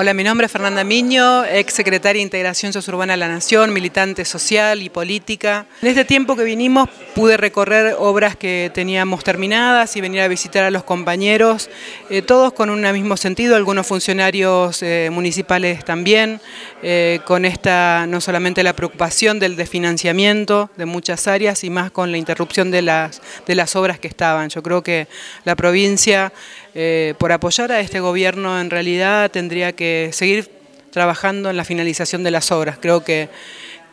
Hola, mi nombre es Fernanda Miño, ex secretaria de Integración Sosurbana de la Nación, militante social y política. En este tiempo que vinimos pude recorrer obras que teníamos terminadas y venir a visitar a los compañeros, eh, todos con un mismo sentido, algunos funcionarios eh, municipales también, eh, con esta no solamente la preocupación del desfinanciamiento de muchas áreas y más con la interrupción de las, de las obras que estaban. Yo creo que la provincia eh, por apoyar a este gobierno en realidad tendría que seguir trabajando en la finalización de las obras. Creo que,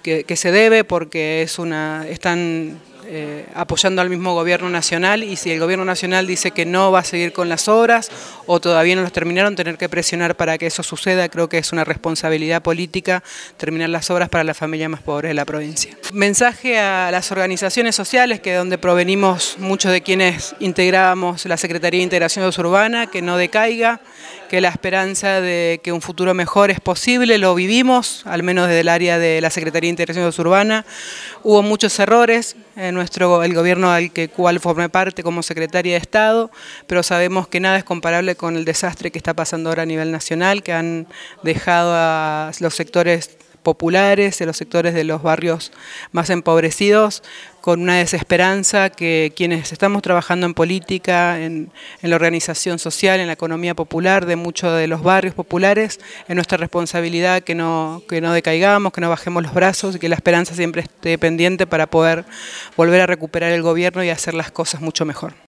que, se debe porque es una, están eh, apoyando al mismo gobierno nacional y si el gobierno nacional dice que no va a seguir con las obras o todavía no las terminaron, tener que presionar para que eso suceda, creo que es una responsabilidad política terminar las obras para las familias más pobres de la provincia. Mensaje a las organizaciones sociales, que es donde provenimos muchos de quienes integrábamos la Secretaría de Integración Urbana, que no decaiga, que la esperanza de que un futuro mejor es posible, lo vivimos, al menos desde el área de la Secretaría de Integración Urbana. Hubo muchos errores en el gobierno al que cual formé parte como secretaria de Estado, pero sabemos que nada es comparable con el desastre que está pasando ahora a nivel nacional, que han dejado a los sectores populares, de los sectores de los barrios más empobrecidos, con una desesperanza que quienes estamos trabajando en política, en, la organización social, en la economía popular de muchos de los barrios populares, es nuestra responsabilidad que no, que no decaigamos, que no bajemos los brazos y que la esperanza siempre esté pendiente para poder volver a recuperar el gobierno y hacer las cosas mucho mejor.